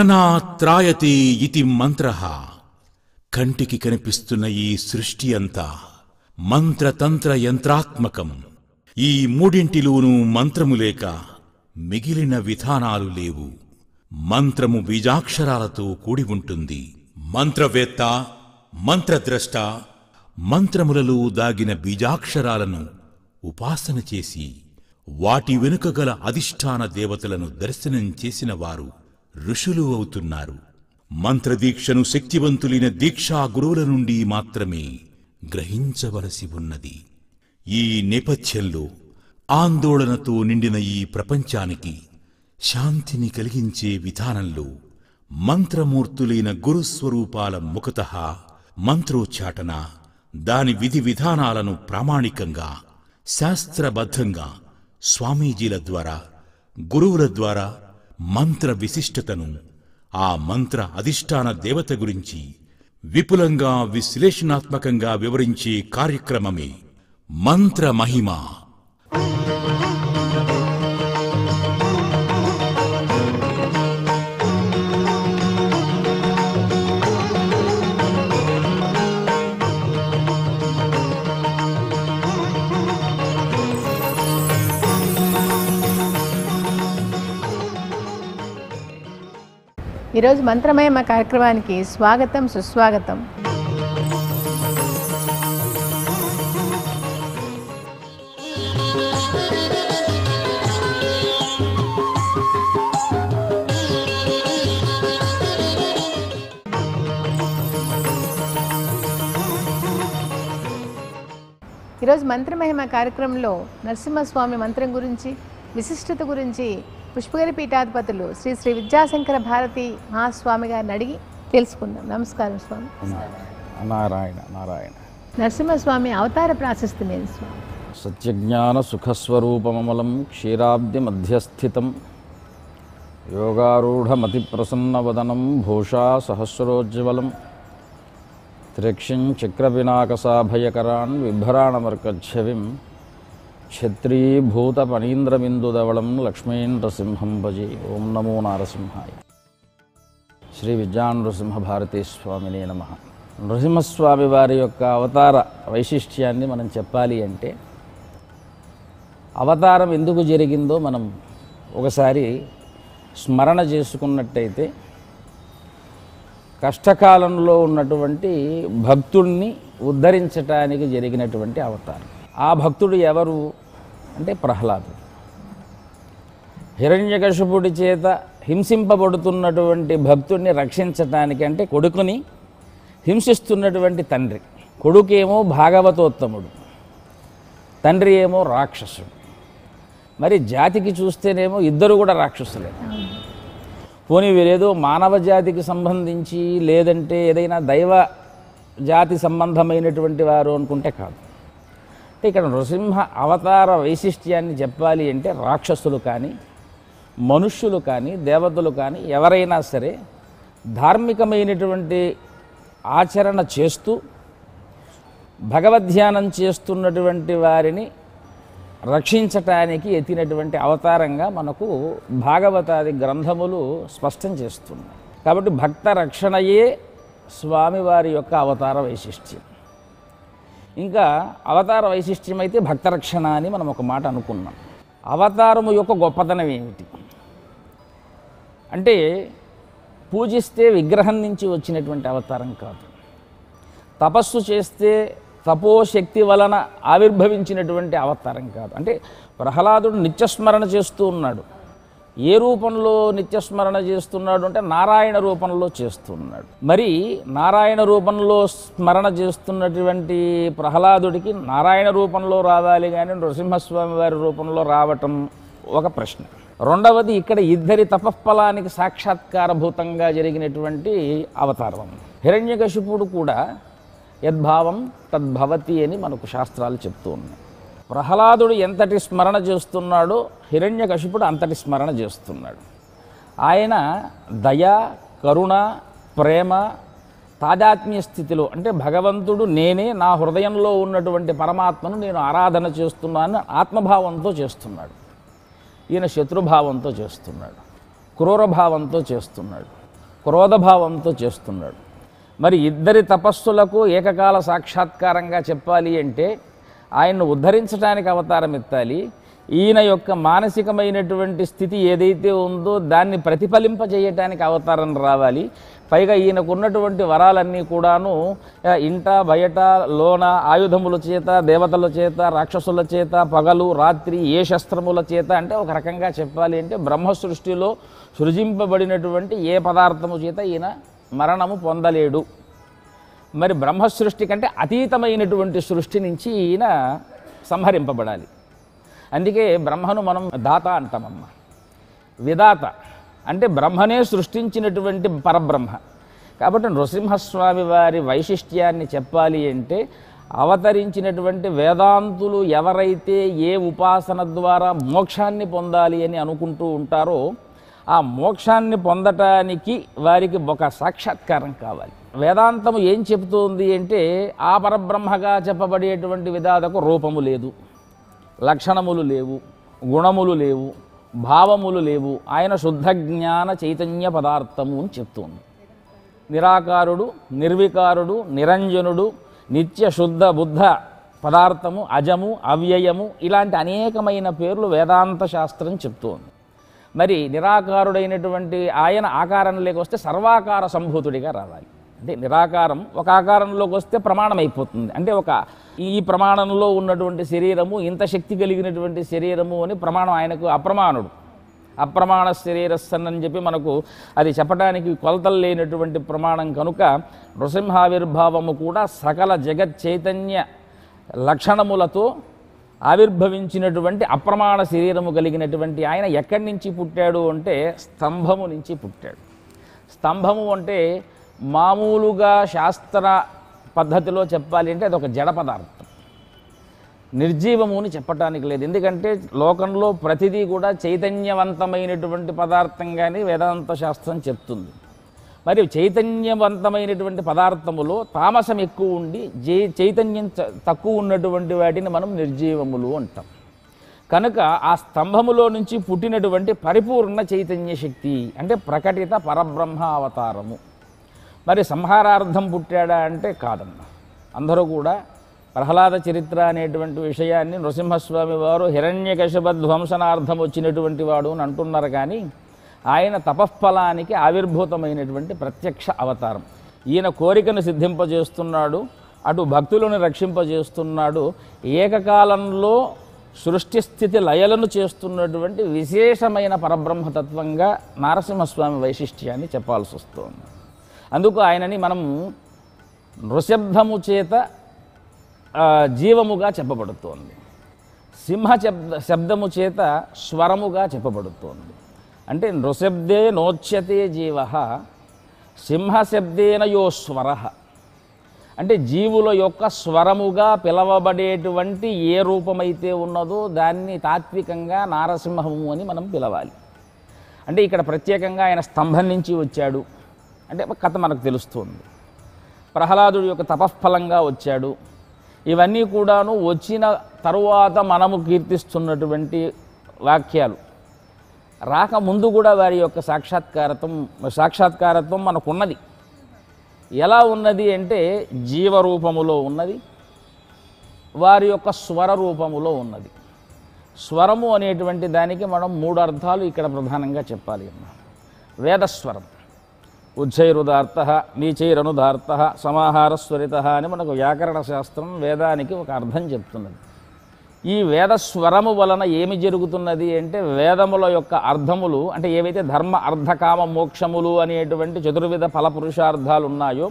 గణనాత్రాయతి ఇతి మంత్ర కంటికి కనిపిస్తున్న ఈ సృష్టి అంతా మంత్రతంత్ర యంత్రాత్మకం ఈ మూడింటిలోనూ మంత్రము లేక మిగిలిన విధానాలు లేవు మంత్రము బీజాక్షరాలతో కూడి ఉంటుంది మంత్రవేత్త మంత్రద్రష్ట మంత్రములలో దాగిన బీజాక్షరాలను ఉపాసన చేసి వాటి వెనుక గల అధిష్టాన దేవతలను దర్శనం చేసినవారు ఋషులు అవుతున్నారు మంత్రదీక్షను శక్తివంతులైన దీక్షా గురువుల నుండి మాత్రమే గ్రహించవలసి ఉన్నది ఈ నేపథ్యంలో ఆందోళనతో నిండిన ఈ ప్రపంచానికి శాంతిని కలిగించే విధానంలో మంత్రమూర్తులైన గురుస్వరూపాల ముఖత మంత్రోచ్చాటన దాని విధి విధానాలను ప్రామాణికంగా శాస్త్రబద్ధంగా స్వామీజీల ద్వారా గురువుల ద్వారా మంత్ర విశిష్టతను ఆ మంత్ర అధిష్టాన దేవత గురించి విపులంగా విశ్లేషణాత్మకంగా వివరించే కార్యక్రమమే మంత్ర మహిమా ఈరోజు మంత్రమయ మా కార్యక్రమానికి స్వాగతం సుస్వాగతం ఈరోజు మంత్రమహిమ కార్యక్రమంలో నరసింహస్వామి మంత్రం గురించి విశిష్టత గురించి పుష్పగిరి పీఠాధిపతులు శ్రీ శ్రీ విద్యాశంకర భారతి మహాస్వామి గారిని అడిగి తెలుసుకుందాం నమస్కారం స్వామి నారాయణ నారాయణ నరసింహస్వామి అవతార ప్రాశస్త్యమేది స్వామి సత్యజ్ఞాన సుఖస్వరూపమలం క్షీరాబ్ది మధ్యస్థితం యోగారూఢమతిప్రసన్నవదనం భూషా సహస్రోజ్వలం త్రిక్షిం చక్రపినాకసాభయకరాన్ విభ్రాణమర్కచ్చవిం క్షత్రీభూత పణీంద్రబిందుధవళం లక్ష్మీంద్రసింహం భజి ఓం నమో నారసింహాయ శ్రీ విద్యానృసింహ భారతీ స్వామిని నమ నృసింహస్వామి వారి యొక్క అవతార వైశిష్ట్యాన్ని మనం చెప్పాలి అంటే అవతారం ఎందుకు జరిగిందో మనం ఒకసారి స్మరణ చేసుకున్నట్టయితే కష్టకాలంలో ఉన్నటువంటి భక్తుణ్ణి ఉద్ధరించటానికి జరిగినటువంటి అవతారం ఆ భక్తుడు ఎవరు అంటే ప్రహ్లాదుడు హిరణ్యకశపుడి చేత హింసింపబడుతున్నటువంటి భక్తుడిని రక్షించటానికి అంటే కొడుకుని హింసిస్తున్నటువంటి తండ్రి కొడుకేమో భాగవతోత్తముడు తండ్రి ఏమో రాక్షసుడు మరి జాతికి చూస్తేనేమో ఇద్దరు కూడా రాక్షసులే పోనీ వీరేదో మానవ జాతికి సంబంధించి లేదంటే ఏదైనా దైవ జాతి సంబంధమైనటువంటి వారు అనుకుంటే కాదు అంటే ఇక్కడ నృసింహ అవతార వైశిష్ట్యాన్ని చెప్పాలి అంటే రాక్షసులు కానీ మనుష్యులు కానీ దేవతలు కానీ ఎవరైనా సరే ధార్మికమైనటువంటి ఆచరణ చేస్తూ భగవద్ధ్యానం చేస్తున్నటువంటి వారిని రక్షించటానికి ఎత్తినటువంటి అవతారంగా మనకు భాగవతాది గ్రంథములు స్పష్టం చేస్తున్నాయి కాబట్టి భక్త రక్షణయే స్వామివారి యొక్క అవతార వైశిష్ట్యం ఇంకా అవతార వైశిష్ట్యం అయితే భక్తరక్షణ అని మనం ఒక మాట అనుకున్నాం అవతారము యొక్క గొప్పతనం ఏమిటి అంటే పూజిస్తే విగ్రహం నుంచి వచ్చినటువంటి అవతారం కాదు తపస్సు చేస్తే తపోశక్తి వలన ఆవిర్భవించినటువంటి అవతారం కాదు అంటే ప్రహ్లాదుడు నిత్యస్మరణ చేస్తూ ఉన్నాడు ఏ రూపంలో నిత్యస్మరణ చేస్తున్నాడు అంటే నారాయణ రూపంలో చేస్తున్నాడు మరి నారాయణ రూపంలో స్మరణ చేస్తున్నటువంటి ప్రహ్లాదుడికి నారాయణ రూపంలో రావాలి కానీ నృసింహస్వామి వారి రూపంలో రావటం ఒక ప్రశ్న రెండవది ఇక్కడ ఇద్దరి తపఫలానికి సాక్షాత్కారభూతంగా జరిగినటువంటి అవతారం హిరణ్యకశిపుడు కూడా యద్భావం తద్భవతి అని మనకు శాస్త్రాలు చెప్తూ ఉన్నాయి ప్రహ్లాదుడు ఎంతటి స్మరణ చేస్తున్నాడో హిరణ్యకశిపుడు అంతటి స్మరణ చేస్తున్నాడు ఆయన దయ కరుణ ప్రేమ తాదాత్మ్య స్థితిలో అంటే భగవంతుడు నేనే నా హృదయంలో ఉన్నటువంటి పరమాత్మను నేను ఆరాధన చేస్తున్నాను ఆత్మభావంతో చేస్తున్నాడు ఈయన శత్రుభావంతో చేస్తున్నాడు క్రూరభావంతో చేస్తున్నాడు క్రోధభావంతో చేస్తున్నాడు మరి ఇద్దరి తపస్సులకు ఏకకాల సాక్షాత్కారంగా చెప్పాలి అంటే ఆయన్ను ఉద్ధరించడానికి అవతారం ఎత్తాలి ఈయన యొక్క మానసికమైనటువంటి స్థితి ఏదైతే ఉందో దాన్ని ప్రతిఫలింపజేయటానికి అవతారం రావాలి పైగా ఈయనకున్నటువంటి వరాలన్నీ కూడాను ఇంట బయట లోన ఆయుధముల చేత దేవతల చేత రాక్షసుల చేత పగలు రాత్రి ఏ శస్త్రముల చేత అంటే ఒక రకంగా చెప్పాలి అంటే బ్రహ్మ సృష్టిలో సృజింపబడినటువంటి ఏ పదార్థము చేత ఈయన మరణము పొందలేడు మరి బ్రహ్మ సృష్టి కంటే అతీతమైనటువంటి సృష్టి నుంచి ఈయన సంహరింపబడాలి అందుకే బ్రహ్మను మనం దాత అంటామమ్మ విదాత అంటే బ్రహ్మనే సృష్టించినటువంటి పరబ్రహ్మ కాబట్టి నృసింహస్వామి వారి వైశిష్ట్యాన్ని చెప్పాలి అంటే అవతరించినటువంటి వేదాంతులు ఎవరైతే ఏ ఉపాసన ద్వారా మోక్షాన్ని పొందాలి అని అనుకుంటూ ఉంటారో ఆ మోక్షాన్ని పొందటానికి వారికి ఒక సాక్షాత్కారం కావాలి వేదాంతము ఏం చెబుతోంది అంటే ఆ పరబ్రహ్మగా చెప్పబడేటువంటి విధాలకు రూపము లేదు లక్షణములు లేవు గుణములు లేవు భావములు లేవు ఆయన శుద్ధ జ్ఞాన చైతన్య పదార్థము అని చెప్తోంది నిరాకారుడు నిర్వికారుడు నిరంజనుడు నిత్య శుద్ధ బుద్ధ పదార్థము అజము అవ్యయము ఇలాంటి అనేకమైన పేర్లు వేదాంత శాస్త్రం చెప్తోంది మరి నిరాకారుడైనటువంటి ఆయన ఆకారంలోకి వస్తే సర్వాకార సంభూతుడిగా రావాలి అంటే నిరాకారం ఒక ఆకారంలోకి వస్తే ప్రమాణం అయిపోతుంది అంటే ఒక ఈ ప్రమాణంలో ఉన్నటువంటి శరీరము ఇంత శక్తి కలిగినటువంటి శరీరము అని ప్రమాణం ఆయనకు అప్రమాణుడు అప్రమాణ శరీరస్సన్ అని చెప్పి మనకు అది చెప్పడానికి కొలతలు లేనటువంటి ప్రమాణం కనుక నృసింహావిర్భావము కూడా సకల జగత్ చైతన్య లక్షణములతో ఆవిర్భవించినటువంటి అప్రమాణ శరీరము కలిగినటువంటి ఆయన ఎక్కడి నుంచి పుట్టాడు అంటే స్తంభము నుంచి పుట్టాడు స్తంభము అంటే మామూలుగా శాస్త్ర పద్ధతిలో చెప్పాలి అంటే అది ఒక జడ పదార్థం నిర్జీవము అని చెప్పటానికి లేదు ఎందుకంటే లోకంలో ప్రతిదీ కూడా చైతన్యవంతమైనటువంటి పదార్థంగానే వేదాంత శాస్త్రం చెప్తుంది మరియు చైతన్యవంతమైనటువంటి పదార్థములో తామసం ఎక్కువ ఉండి చైతన్యం తక్కువ ఉన్నటువంటి వాటిని మనం నిర్జీవములు అంటాం కనుక ఆ స్తంభములో నుంచి పుట్టినటువంటి పరిపూర్ణ చైతన్య శక్తి అంటే ప్రకటిత పరబ్రహ్మ అవతారము మరి సంహారార్థం పుట్టాడా అంటే కాదన్న అందరూ కూడా ప్రహ్లాద చరిత్ర అనేటువంటి విషయాన్ని నృసింహస్వామి వారు హిరణ్య ధ్వంసనార్థం వచ్చినటువంటి వాడు అని అంటున్నారు కానీ ఆయన తపఃఫలానికి ఆవిర్భూతమైనటువంటి ప్రత్యక్ష అవతారం ఈయన కోరికను సిద్ధింపజేస్తున్నాడు అటు భక్తులను రక్షింపజేస్తున్నాడు ఏకకాలంలో సృష్టి స్థితి లయలను చేస్తున్నటువంటి విశేషమైన పరబ్రహ్మతత్వంగా నారసింహస్వామి వైశిష్ట్యాన్ని చెప్పాల్సి వస్తుంది అందుకు ఆయనని మనం నృశబ్దము చేత జీవముగా చెప్పబడుతోంది సింహ శబ్ద శబ్దము చేత స్వరముగా చెప్పబడుతోంది అంటే నృశబ్దే నోచ్యతే జీవ సింహశబ్దేన యో స్వర అంటే జీవుల యొక్క స్వరముగా పిలవబడేటువంటి ఏ రూపమైతే ఉన్నదో దాన్ని తాత్వికంగా నారసింహము అని మనం పిలవాలి అంటే ఇక్కడ ప్రత్యేకంగా ఆయన స్తంభం నుంచి వచ్చాడు అంటే కథ మనకు తెలుస్తుంది ప్రహ్లాదుడు యొక్క తపస్ఫలంగా వచ్చాడు ఇవన్నీ కూడాను వచ్చిన తరువాత మనము కీర్తిస్తున్నటువంటి వాక్యాలు రాకముందు కూడా వారి యొక్క సాక్షాత్కారత్వం సాక్షాత్కారత్వం మనకున్నది ఎలా ఉన్నది అంటే జీవరూపములో ఉన్నది వారి యొక్క స్వర రూపములో ఉన్నది స్వరము అనేటువంటి దానికి మనం మూడు అర్థాలు ఇక్కడ ప్రధానంగా చెప్పాలి అన్న వేదస్వరం ఉజ్జైరుదార్త నీచైరనుదార్త స్వరిత అని మనకు వ్యాకరణ శాస్త్రం వేదానికి ఒక అర్థం చెప్తున్నది ఈ వేద స్వరము వలన ఏమి జరుగుతున్నది అంటే వేదముల యొక్క అర్థములు అంటే ఏవైతే ధర్మ అర్థకామ మోక్షములు అనేటువంటి చతుర్విధ ఫల పురుషార్థాలు ఉన్నాయో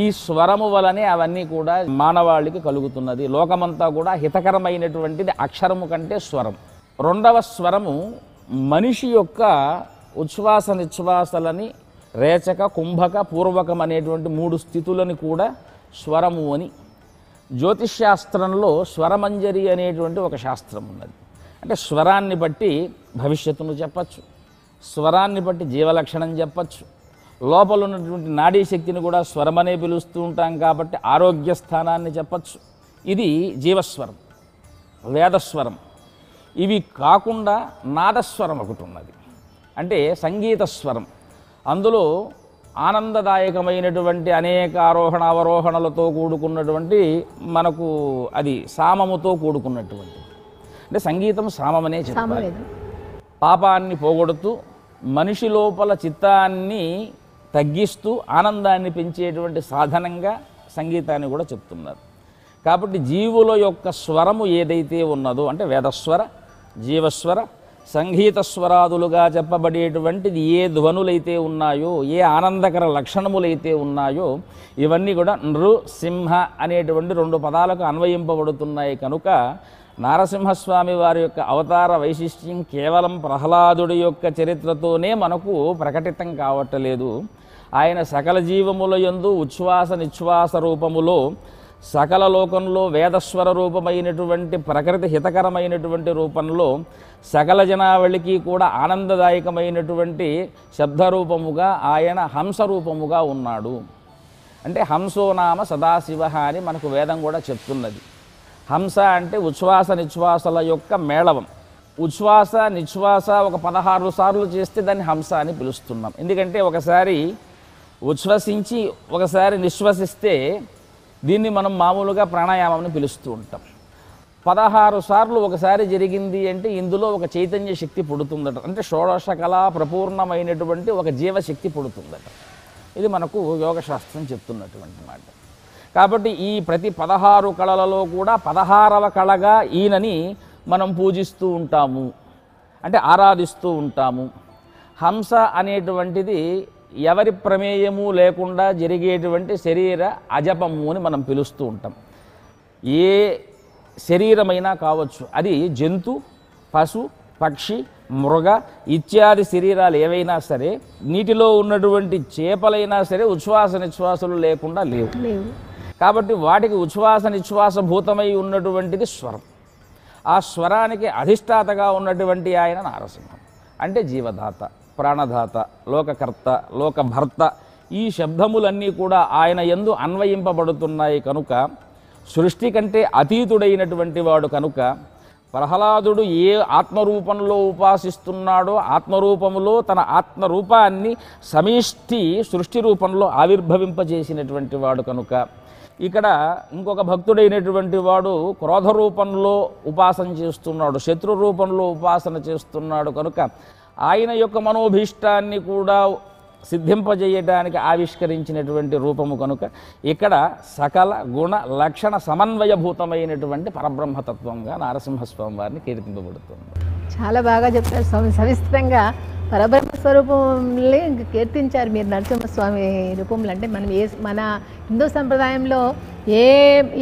ఈ స్వరము వలనే అవన్నీ కూడా మానవాళికి కలుగుతున్నది లోకమంతా కూడా హితకరమైనటువంటిది అక్షరము కంటే స్వరం రెండవ స్వరము మనిషి యొక్క ఉచ్ఛ్వాస నిశ్వాసలని రేచక కుంభక పూర్వకం అనేటువంటి మూడు స్థితులని కూడా స్వరము అని జ్యోతిష్శాస్త్రంలో స్వరమంజరి అనేటువంటి ఒక శాస్త్రం ఉన్నది అంటే స్వరాన్ని బట్టి భవిష్యత్తును చెప్పచ్చు స్వరాన్ని బట్టి జీవలక్షణం చెప్పచ్చు లోపల ఉన్నటువంటి నాడీ శక్తిని కూడా స్వరమనే పిలుస్తూ ఉంటాం కాబట్టి ఆరోగ్య స్థానాన్ని చెప్పచ్చు ఇది జీవస్వరం వేదస్వరం ఇవి కాకుండా నాదస్వరం ఒకటి ఉన్నది అంటే సంగీత స్వరం అందులో ఆనందదాయకమైనటువంటి అనేక ఆరోహణ అవరోహణలతో కూడుకున్నటువంటి మనకు అది సామముతో కూడుకున్నటువంటి అంటే సంగీతం సామమనే చెప్పాలి పాపాన్ని పోగొడుతూ మనిషి లోపల చిత్తాన్ని తగ్గిస్తూ ఆనందాన్ని పెంచేటువంటి సాధనంగా సంగీతాన్ని కూడా చెప్తున్నారు కాబట్టి జీవుల యొక్క స్వరము ఏదైతే ఉన్నదో అంటే వేదస్వర జీవస్వర సంగీత స్వరాదులుగా చెప్పబడేటువంటిది ఏ ధ్వనులైతే ఉన్నాయో ఏ ఆనందకర లక్షణములైతే ఉన్నాయో ఇవన్నీ కూడా నృ సింహ అనేటువంటి రెండు పదాలకు అన్వయింపబడుతున్నాయి కనుక నారసింహస్వామి వారి యొక్క అవతార వైశిష్ట్యం కేవలం ప్రహ్లాదుడి యొక్క చరిత్రతోనే మనకు ప్రకటితం కావట్లేదు ఆయన సకల జీవముల యందు ఉచ్ఛ్వాస నిశ్వాస రూపములో సకల లోకంలో వేదస్వర రూపమైనటువంటి ప్రకృతి హితకరమైనటువంటి రూపంలో సకల జనావళికి కూడా ఆనందదాయకమైనటువంటి శబ్దరూపముగా ఆయన హంసరూపముగా ఉన్నాడు అంటే హంసోనామ సదాశివ అని మనకు వేదం కూడా చెప్తున్నది హంస అంటే ఉచ్ఛ్వాస నిశ్వాసల యొక్క మేళవం ఉచ్ఛ్వాస నిశ్వాస ఒక పదహారు సార్లు చేస్తే దాన్ని హంస అని పిలుస్తున్నాం ఎందుకంటే ఒకసారి ఉచ్ఛ్వసించి ఒకసారి నిశ్వసిస్తే దీన్ని మనం మామూలుగా ప్రాణాయామం అని పిలుస్తూ ఉంటాం పదహారు సార్లు ఒకసారి జరిగింది అంటే ఇందులో ఒక చైతన్య శక్తి పుడుతుందట అంటే షోడశ కళా ప్రపూర్ణమైనటువంటి ఒక జీవశక్తి పుడుతుందట ఇది మనకు యోగశాస్త్రం చెప్తున్నటువంటి మాట కాబట్టి ఈ ప్రతి పదహారు కళలలో కూడా పదహారవ కళగా ఈయనని మనం పూజిస్తూ ఉంటాము అంటే ఆరాధిస్తూ ఉంటాము హంస అనేటువంటిది ఎవరి ప్రమేయము లేకుండా జరిగేటువంటి శరీర అజపము అని మనం పిలుస్తూ ఉంటాం ఏ శరీరమైనా కావచ్చు అది జంతు పశు పక్షి మృగ ఇత్యాది శరీరాలు ఏవైనా సరే నీటిలో ఉన్నటువంటి చేపలైనా సరే ఉచ్ఛ్వాస నిశ్వాసలు లేకుండా లేవు కాబట్టి వాటికి ఉచ్ఛ్వాస నిశ్వాస భూతమై ఉన్నటువంటిది స్వరం ఆ స్వరానికి అధిష్టాతగా ఉన్నటువంటి ఆయన నారసింహం అంటే జీవదాత ప్రాణదాత లోకకర్త లోకభర్త ఈ శబ్దములన్నీ కూడా ఆయన ఎందు అన్వయింపబడుతున్నాయి కనుక సృష్టి కంటే అతీతుడైనటువంటి వాడు కనుక ప్రహ్లాదుడు ఏ ఆత్మరూపంలో ఉపాసిస్తున్నాడో ఆత్మరూపములో తన ఆత్మరూపాన్ని సమిష్టి సృష్టి రూపంలో ఆవిర్భవింపజేసినటువంటి వాడు కనుక ఇక్కడ ఇంకొక భక్తుడైనటువంటి వాడు క్రోధ రూపంలో ఉపాసన చేస్తున్నాడు శత్రు రూపంలో ఉపాసన చేస్తున్నాడు కనుక ఆయన యొక్క మనోభీష్టాన్ని కూడా సిద్ధింపజేయడానికి ఆవిష్కరించినటువంటి రూపము కనుక ఇక్కడ సకల గుణ లక్షణ సమన్వయభూతమైనటువంటి పరబ్రహ్మతత్వంగా నారసింహస్వామి వారిని కీర్తింపబడుతుంది చాలా బాగా చెప్పారు స్వామి సవిస్తరంగా పరబ్రహ్మ స్వరూపంలో కీర్తించారు మీరు నరసింహస్వామి రూపంలో అంటే మనం ఏ మన హిందూ సంప్రదాయంలో ఏ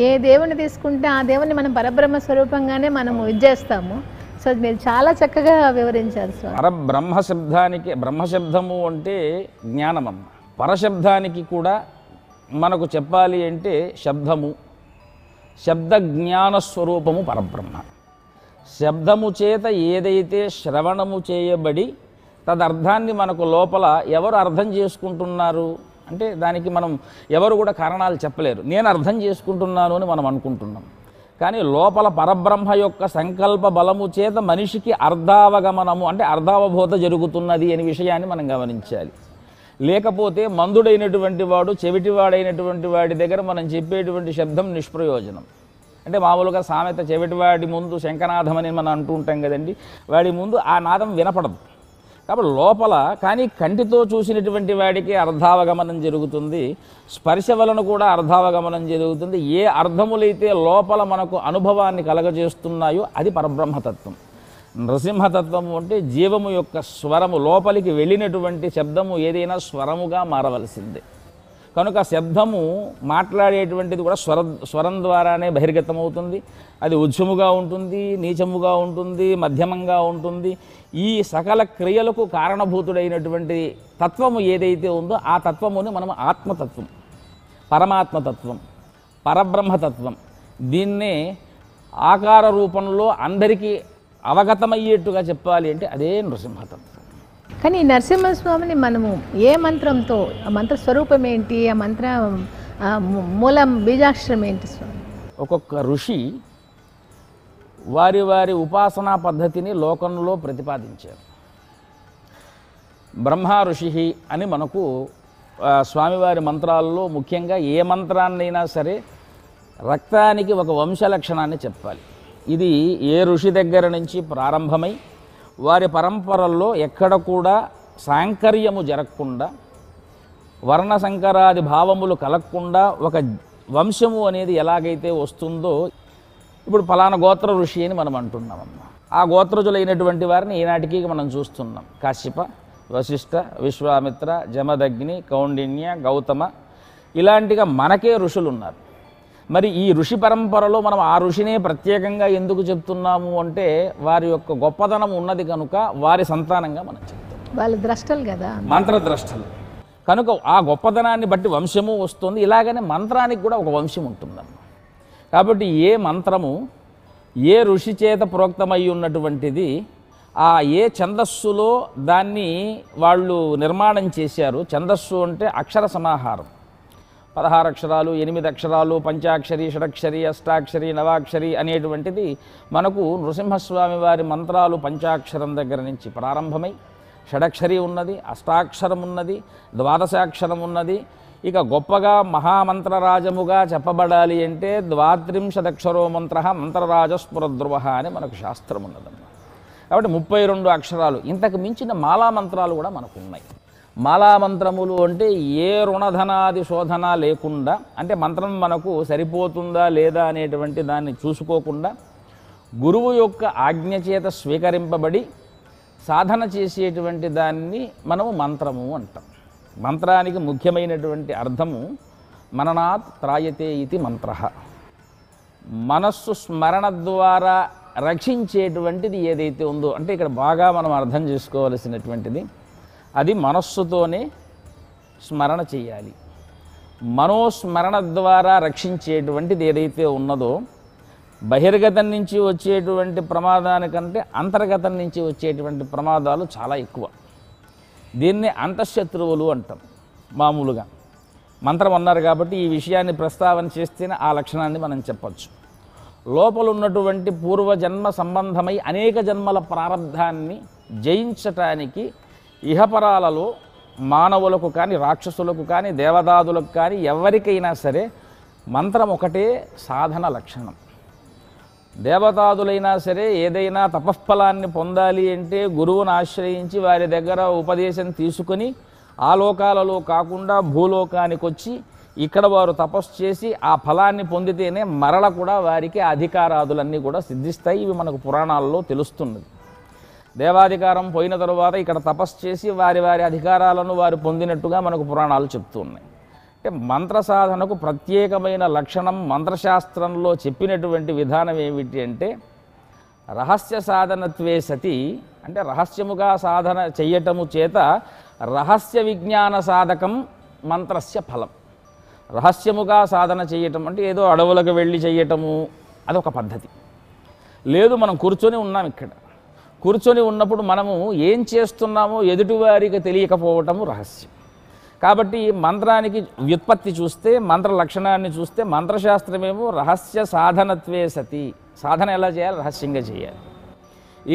ఏ దేవుని తీసుకుంటే ఆ దేవుని మనం పరబ్రహ్మ స్వరూపంగానే మనం ఇది చేస్తాము సో మీరు చాలా చక్కగా వివరించారు సార్ పరబ్రహ్మ బ్రహ్మశబ్దానికి బ్రహ్మశబ్దము అంటే జ్ఞానమమ్మ పరశబ్దానికి కూడా మనకు చెప్పాలి అంటే శబ్దము శబ్ద జ్ఞాన స్వరూపము పరబ్రహ్మ శబ్దము చేత ఏదైతే శ్రవణము చేయబడి తదర్థాన్ని మనకు లోపల ఎవరు అర్థం చేసుకుంటున్నారు అంటే దానికి మనం ఎవరు కూడా కారణాలు చెప్పలేరు నేను అర్థం చేసుకుంటున్నాను అని మనం అనుకుంటున్నాం కానీ లోపల పరబ్రహ్మ యొక్క సంకల్ప బలము చేత మనిషికి అర్ధావగమనము అంటే అర్ధావబోధ జరుగుతున్నది అనే విషయాన్ని మనం గమనించాలి లేకపోతే మందుడైనటువంటి వాడు చెవిటివాడైనటువంటి వాడి దగ్గర మనం చెప్పేటువంటి శబ్దం నిష్ప్రయోజనం అంటే మామూలుగా సామెత చెవిటివాడి ముందు శంకనాథం అని మనం అంటూ ఉంటాం కదండి వాడి ముందు ఆ నాదం వినపడదు కాబట్టి లోపల కానీ కంటితో చూసినటువంటి వాడికి అర్ధావగమనం జరుగుతుంది స్పర్శ వలన కూడా అర్ధావగమనం జరుగుతుంది ఏ అర్థములైతే లోపల మనకు అనుభవాన్ని కలగజేస్తున్నాయో అది పరబ్రహ్మతత్వం నృసింహతత్వము అంటే జీవము యొక్క స్వరము లోపలికి వెళ్ళినటువంటి శబ్దము ఏదైనా స్వరముగా మారవలసిందే కనుక శబ్దము మాట్లాడేటువంటిది కూడా స్వర స్వరం ద్వారానే బహిర్గతమవుతుంది అది ఉజ్జముగా ఉంటుంది నీచముగా ఉంటుంది మధ్యమంగా ఉంటుంది ఈ సకల క్రియలకు కారణభూతుడైనటువంటి తత్వము ఏదైతే ఉందో ఆ తత్వముని మనం ఆత్మతత్వం పరమాత్మతత్వం పరబ్రహ్మతత్వం దీన్నే ఆకార రూపంలో అందరికీ అవగతమయ్యేట్టుగా చెప్పాలి అంటే అదే నృసింహతత్వం కానీ నరసింహస్వామిని మనము ఏ మంత్రంతో మంత్ర స్వరూపం ఏంటి ఆ మంత్ర మూలం బీజాక్షరం ఏంటి స్వామి ఒక్కొక్క ఋషి వారి వారి ఉపాసనా పద్ధతిని లోకంలో ప్రతిపాదించారు బ్రహ్మ ఋషి అని మనకు స్వామివారి మంత్రాల్లో ముఖ్యంగా ఏ మంత్రాన్నైనా సరే రక్తానికి ఒక వంశ లక్షణాన్ని చెప్పాలి ఇది ఏ ఋషి దగ్గర నుంచి ప్రారంభమై వారి పరంపరల్లో ఎక్కడ కూడా సాంకర్యము జరగకుండా వర్ణ సంకరాది భావములు కలగకుండా ఒక వంశము అనేది ఎలాగైతే వస్తుందో ఇప్పుడు ఫలానా గోత్ర ఋషి అని మనం అంటున్నామమ్మా ఆ గోత్రజులైనటువంటి వారిని ఈనాటికి మనం చూస్తున్నాం కాశ్యప వశిష్ఠ విశ్వామిత్ర జమదగ్ని కౌండిన్య గౌతమ ఇలాంటిగా మనకే ఋషులు ఉన్నారు మరి ఈ ఋషి పరంపరలో మనం ఆ ఋషినే ప్రత్యేకంగా ఎందుకు చెప్తున్నాము అంటే వారి యొక్క గొప్పతనం ఉన్నది కనుక వారి సంతానంగా మనం చెప్తాం వాళ్ళ ద్రష్టలు కదా మంత్రద్రష్టలు కనుక ఆ గొప్పతనాన్ని బట్టి వంశము వస్తుంది ఇలాగనే మంత్రానికి కూడా ఒక వంశం ఉంటుందన్నమాట కాబట్టి ఏ మంత్రము ఏ ఋషి చేత ప్రోక్తమై ఉన్నటువంటిది ఆ ఏ ఛందస్సులో దాన్ని వాళ్ళు నిర్మాణం చేశారు ఛందస్సు అంటే అక్షర సమాహారం పదహారు అక్షరాలు ఎనిమిది అక్షరాలు పంచాక్షరి షడక్షరి అష్టాక్షరి నవాక్షరి అనేటువంటిది మనకు నృసింహస్వామి వారి మంత్రాలు పంచాక్షరం దగ్గర నుంచి ప్రారంభమై షడక్షరి ఉన్నది అష్టాక్షరం ఉన్నది ద్వాదశాక్షరం ఉన్నది ఇక గొప్పగా మహామంత్రరాజముగా చెప్పబడాలి అంటే ద్వాత్రింశదక్షరో మంత్ర మంత్రరాజస్పురధ్రువ అని మనకు శాస్త్రం ఉన్నదమ్మా కాబట్టి ముప్పై రెండు అక్షరాలు ఇంతకు మించిన మాలామంత్రాలు కూడా మనకు ఉన్నాయి మాలామంత్రములు అంటే ఏ రుణధనాది శోధన లేకుండా అంటే మంత్రం మనకు సరిపోతుందా లేదా అనేటువంటి దాన్ని చూసుకోకుండా గురువు యొక్క ఆజ్ఞ చేత స్వీకరింపబడి సాధన చేసేటువంటి దాన్ని మనము మంత్రము అంటాం మంత్రానికి ముఖ్యమైనటువంటి అర్థము మననాత్ త్రాయతే ఇది మంత్ర మనస్సు స్మరణ ద్వారా రక్షించేటువంటిది ఏదైతే ఉందో అంటే ఇక్కడ బాగా మనం అర్థం చేసుకోవలసినటువంటిది అది మనస్సుతోనే స్మరణ చేయాలి మనోస్మరణ ద్వారా రక్షించేటువంటిది ఏదైతే ఉన్నదో బహిర్గతం నుంచి వచ్చేటువంటి ప్రమాదానికంటే అంతర్గతం నుంచి వచ్చేటువంటి ప్రమాదాలు చాలా ఎక్కువ దీన్ని అంతఃశత్రువులు అంటాం మామూలుగా మంత్రం అన్నారు కాబట్టి ఈ విషయాన్ని ప్రస్తావన చేస్తేనే ఆ లక్షణాన్ని మనం చెప్పచ్చు లోపల ఉన్నటువంటి పూర్వజన్మ సంబంధమై అనేక జన్మల ప్రారంధాన్ని జయించటానికి ఇహపరాలలో మానవులకు కానీ రాక్షసులకు కానీ దేవదాదులకు కానీ ఎవరికైనా సరే మంత్రం ఒకటే సాధన లక్షణం దేవతాదులైనా సరే ఏదైనా తపఃఫలాన్ని పొందాలి అంటే గురువును ఆశ్రయించి వారి దగ్గర ఉపదేశం తీసుకుని ఆ లోకాలలో కాకుండా భూలోకానికి వచ్చి ఇక్కడ వారు తపస్సు చేసి ఆ ఫలాన్ని పొందితేనే మరల కూడా వారికి అధికారాదులన్నీ కూడా సిద్ధిస్తాయి ఇవి మనకు పురాణాల్లో తెలుస్తున్నది దేవాధికారం పోయిన తరువాత ఇక్కడ తపస్సు చేసి వారి వారి అధికారాలను వారు పొందినట్టుగా మనకు పురాణాలు చెప్తూ ఉన్నాయి అంటే మంత్ర సాధనకు ప్రత్యేకమైన లక్షణం మంత్రశాస్త్రంలో చెప్పినటువంటి విధానం ఏమిటి అంటే రహస్య సాధనత్వే సతి అంటే రహస్యముగా సాధన చేయటము చేత రహస్య విజ్ఞాన సాధకం మంత్రస్య ఫలం రహస్యముగా సాధన చేయటం అంటే ఏదో అడవులకు వెళ్ళి చేయటము ఒక పద్ధతి లేదు మనం కూర్చొని ఉన్నాం ఇక్కడ కూర్చొని ఉన్నప్పుడు మనము ఏం చేస్తున్నామో ఎదుటివారికి తెలియకపోవటము రహస్యం కాబట్టి మంత్రానికి వ్యుత్పత్తి చూస్తే మంత్ర లక్షణాన్ని చూస్తే మంత్రశాస్త్రమేమో రహస్య సాధనత్వే సతి సాధన ఎలా చేయాలి రహస్యంగా చేయాలి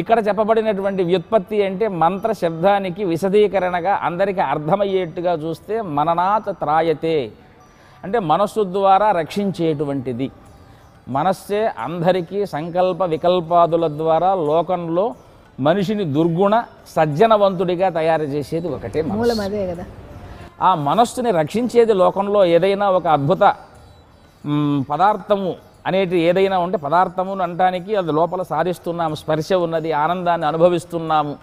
ఇక్కడ చెప్పబడినటువంటి వ్యుత్పత్తి అంటే మంత్ర శబ్దానికి విశదీకరణగా అందరికీ అర్థమయ్యేట్టుగా చూస్తే మననాత్ త్రాయతే అంటే మనస్సు ద్వారా రక్షించేటువంటిది మనస్సే అందరికీ సంకల్ప వికల్పాదుల ద్వారా లోకంలో మనిషిని దుర్గుణ సజ్జనవంతుడిగా తయారు చేసేది ఒకటే మూలం అదే కదా ఆ మనస్సుని రక్షించేది లోకంలో ఏదైనా ఒక అద్భుత పదార్థము అనేటి ఏదైనా ఉంటే పదార్థమును అనటానికి అది లోపల సాధిస్తున్నాము స్పర్శ ఉన్నది ఆనందాన్ని అనుభవిస్తున్నాము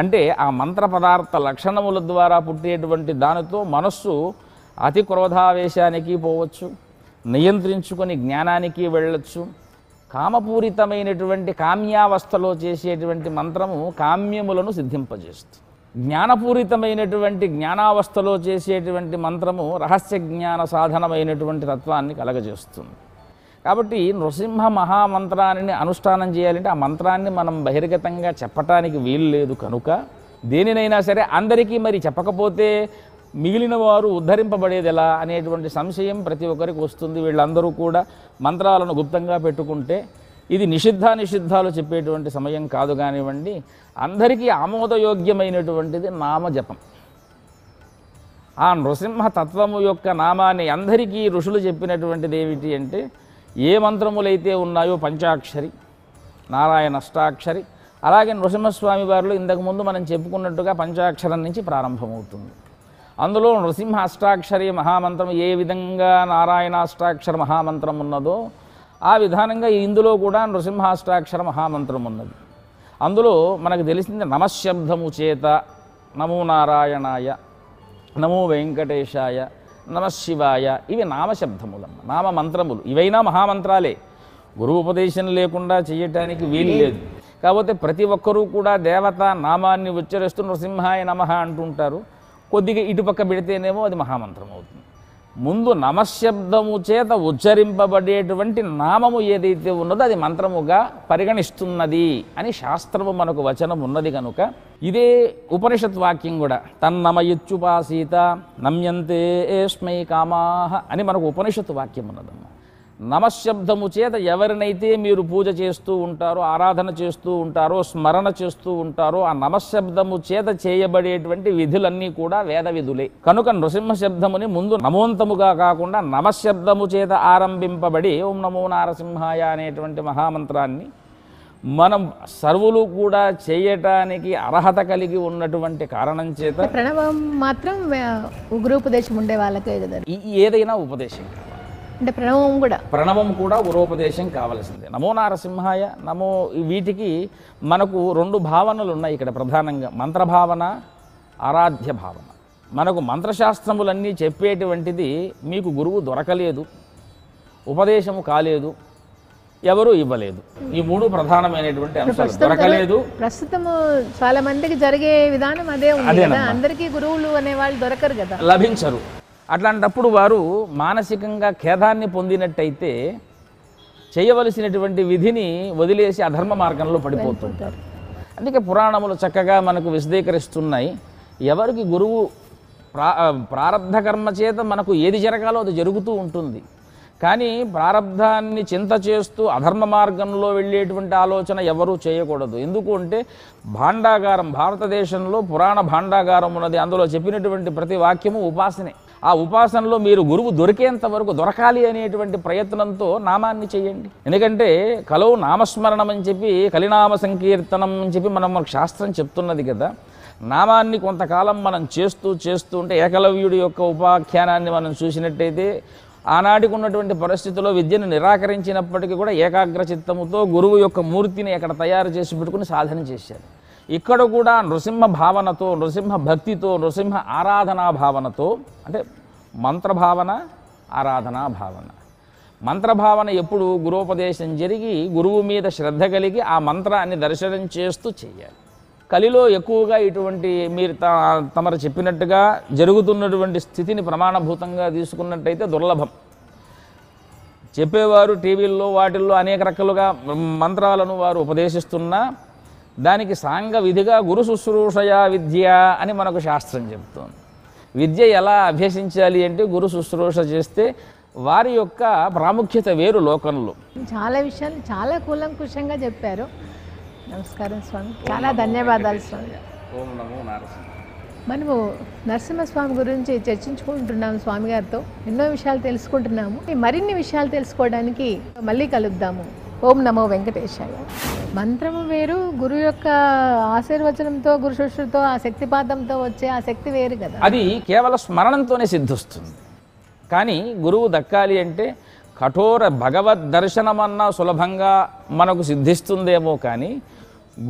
అంటే ఆ మంత్ర పదార్థ లక్షణముల ద్వారా పుట్టేటువంటి దానితో మనస్సు అతి క్రోధావేశానికి పోవచ్చు నియంత్రించుకొని జ్ఞానానికి వెళ్ళచ్చు కామపూరితమైనటువంటి కామ్యావస్థలో చేసేటువంటి మంత్రము కామ్యములను సిద్ధింపజేస్తుంది జ్ఞానపూరితమైనటువంటి జ్ఞానావస్థలో చేసేటువంటి మంత్రము రహస్య జ్ఞాన సాధనమైనటువంటి తత్వాన్ని కలగజేస్తుంది కాబట్టి నృసింహ మహామంత్రాన్ని అనుష్ఠానం చేయాలంటే ఆ మంత్రాన్ని మనం బహిర్గతంగా చెప్పటానికి వీలు లేదు కనుక దేనినైనా సరే అందరికీ మరి చెప్పకపోతే మిగిలిన వారు ఉద్ధరింపబడేది ఎలా అనేటువంటి సంశయం ప్రతి ఒక్కరికి వస్తుంది వీళ్ళందరూ కూడా మంత్రాలను గుప్తంగా పెట్టుకుంటే ఇది నిషిద్ధ నిషిద్ధాలు చెప్పేటువంటి సమయం కాదు కానివ్వండి అందరికీ ఆమోదయోగ్యమైనటువంటిది నామజపం ఆ నృసింహ తత్వము యొక్క నామాన్ని అందరికీ ఋషులు చెప్పినటువంటిది ఏమిటి అంటే ఏ మంత్రములైతే ఉన్నాయో పంచాక్షరి నారాయణ అష్టాక్షరి అలాగే నృసింహస్వామి వారిలో ఇంతకుముందు మనం చెప్పుకున్నట్టుగా పంచాక్షరం నుంచి ప్రారంభమవుతుంది అందులో నృసింహ అష్టాక్షరి మహామంత్రం ఏ విధంగా నారాయణ అష్టాక్షర మహామంత్రం ఉన్నదో ఆ విధానంగా ఇందులో కూడా నృసింహాష్టాక్షర మహామంత్రం ఉన్నది అందులో మనకు తెలిసింది నమశబ్దము చేత నమో నారాయణాయ నమో వెంకటేశాయ నమశివాయ ఇవి నామశబ్దములమ్మ నామమంత్రములు ఇవైనా మహామంత్రాలే గురువు ఉపదేశం లేకుండా చేయటానికి వీలు లేదు కాకపోతే ప్రతి ఒక్కరూ కూడా దేవత నామాన్ని ఉచ్చరిస్తూ నృసింహాయ నమ అంటుంటారు కొద్దిగా ఇటుపక్క పెడితేనేమో అది మహామంత్రం అవుతుంది ముందు నమశబ్దము చేత ఉచ్చరింపబడేటువంటి నామము ఏదైతే ఉన్నదో అది మంత్రముగా పరిగణిస్తున్నది అని శాస్త్రము మనకు వచనం ఉన్నది కనుక ఇదే ఉపనిషత్ వాక్యం కూడా తన్నమయుచ్చుపాసీత నమ్యంతే ఏష్మై కామాహ అని మనకు ఉపనిషత్ వాక్యం ఉన్నదమ్మ నమశబ్దము చేత ఎవరినైతే మీరు పూజ చేస్తూ ఉంటారో ఆరాధన చేస్తూ ఉంటారో స్మరణ చేస్తూ ఉంటారో ఆ నమశబ్దము చేత చేయబడేటువంటి విధులన్నీ కూడా వేద విధులే కనుక నృసింహ శబ్దముని ముందు నమోంతముగా కాకుండా నమశబ్దము చేత ఆరంభింపబడి ఓం నమో నారసింహాయ అనేటువంటి మహామంత్రాన్ని మనం సర్వులు కూడా చేయటానికి అర్హత కలిగి ఉన్నటువంటి కారణం చేత ప్రణవం మాత్రం ఉగ్రోపదేశం ఉండే వాళ్ళకే కదా ఏదైనా ఉపదేశం అంటే ప్రణవం కూడా ప్రణవం కూడా గురోపదేశం కావలసిందే నమో నారసింహాయ నమో వీటికి మనకు రెండు భావనలు ఉన్నాయి ఇక్కడ ప్రధానంగా మంత్రభావన ఆరాధ్య భావన మనకు మంత్రశాస్త్రములన్నీ చెప్పేటువంటిది మీకు గురువు దొరకలేదు ఉపదేశము కాలేదు ఎవరు ఇవ్వలేదు ఈ మూడు ప్రధానమైనటువంటి అంశాలు దొరకలేదు ప్రస్తుతము చాలా మందికి జరిగే విధానం అదే అందరికీ గురువులు అనే వాళ్ళు దొరకరు కదా లభించరు అట్లాంటప్పుడు వారు మానసికంగా ఖేదాన్ని పొందినట్టయితే చేయవలసినటువంటి విధిని వదిలేసి అధర్మ మార్గంలో పడిపోతుంటారు అందుకే పురాణములు చక్కగా మనకు విశదీకరిస్తున్నాయి ఎవరికి గురువు ప్రా ప్రారంధ కర్మ చేత మనకు ఏది జరగాలో అది జరుగుతూ ఉంటుంది కానీ ప్రారంధాన్ని చింత చేస్తూ అధర్మ మార్గంలో వెళ్ళేటువంటి ఆలోచన ఎవరూ చేయకూడదు ఎందుకు అంటే భాండాగారం భారతదేశంలో పురాణ భాండాగారం ఉన్నది అందులో చెప్పినటువంటి ప్రతి వాక్యము ఉపాసనే ఆ ఉపాసనలో మీరు గురువు దొరికేంత వరకు దొరకాలి అనేటువంటి ప్రయత్నంతో నామాన్ని చేయండి ఎందుకంటే కలవు నామస్మరణం అని చెప్పి కలినామ సంకీర్తనం అని చెప్పి మనం మనకు శాస్త్రం చెప్తున్నది కదా నామాన్ని కొంతకాలం మనం చేస్తూ చేస్తూ ఉంటే ఏకలవ్యుడి యొక్క ఉపాఖ్యానాన్ని మనం చూసినట్టయితే ఆనాటికి ఉన్నటువంటి పరిస్థితుల్లో విద్యను నిరాకరించినప్పటికీ కూడా ఏకాగ్ర చిత్తముతో గురువు యొక్క మూర్తిని అక్కడ తయారు చేసి పెట్టుకుని సాధన చేశారు ఇక్కడ కూడా నృసింహ భావనతో నృసింహ భక్తితో నృసింహ ఆరాధనా భావనతో అంటే మంత్రభావన ఆరాధనా భావన మంత్రభావన ఎప్పుడు గురుపదేశం జరిగి గురువు మీద శ్రద్ధ కలిగి ఆ మంత్రాన్ని దర్శనం చేస్తూ చేయాలి కలిలో ఎక్కువగా ఇటువంటి మీరు తమరు చెప్పినట్టుగా జరుగుతున్నటువంటి స్థితిని ప్రమాణభూతంగా తీసుకున్నట్టయితే దుర్లభం చెప్పేవారు టీవీల్లో వాటిల్లో అనేక రకాలుగా మంత్రాలను వారు ఉపదేశిస్తున్నా దానికి సాంగ విధిగా గురు శుశ్రూషయా విద్య అని మనకు శాస్త్రం చెబుతోంది విద్య ఎలా అభ్యసించాలి అంటే గురు శుశ్రూష చేస్తే వారి యొక్క ప్రాముఖ్యత వేరు లోకంలో చాలా విషయాలు చాలా కూలంకుషంగా చెప్పారు నమస్కారం స్వామి చాలా ధన్యవాదాలు స్వామి మనము నరసింహస్వామి గురించి చర్చించుకుంటున్నాము స్వామి గారితో ఎన్నో విషయాలు తెలుసుకుంటున్నాము మరిన్ని విషయాలు తెలుసుకోవడానికి మళ్ళీ కలుద్దాము ఓం నమో వెంకటేశాయ మంత్రము వేరు గురువు యొక్క ఆశీర్వచనంతో గురు శిష్యుడితో ఆ శక్తిపాతంతో వచ్చే ఆ శక్తి వేరు కదా అది కేవలం స్మరణంతోనే సిద్ధిస్తుంది కానీ గురువు దక్కాలి అంటే కఠోర భగవద్ దర్శనమన్నా సులభంగా మనకు సిద్ధిస్తుందేమో కానీ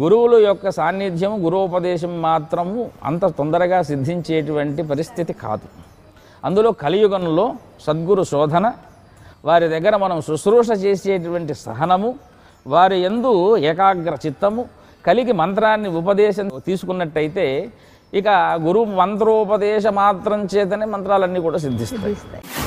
గురువుల యొక్క సాన్నిధ్యం గురువుపదేశం మాత్రము అంత తొందరగా సిద్ధించేటువంటి పరిస్థితి కాదు అందులో కలియుగంలో సద్గురు శోధన వారి దగ్గర మనం శుశ్రూష చేసేటువంటి సహనము వారి ఎందు ఏకాగ్ర చిత్తము కలిగి మంత్రాన్ని ఉపదేశం తీసుకున్నట్టయితే ఇక గురువు మంత్రోపదేశ మాత్రం చేతనే మంత్రాలన్నీ కూడా సిద్ధిస్తాయి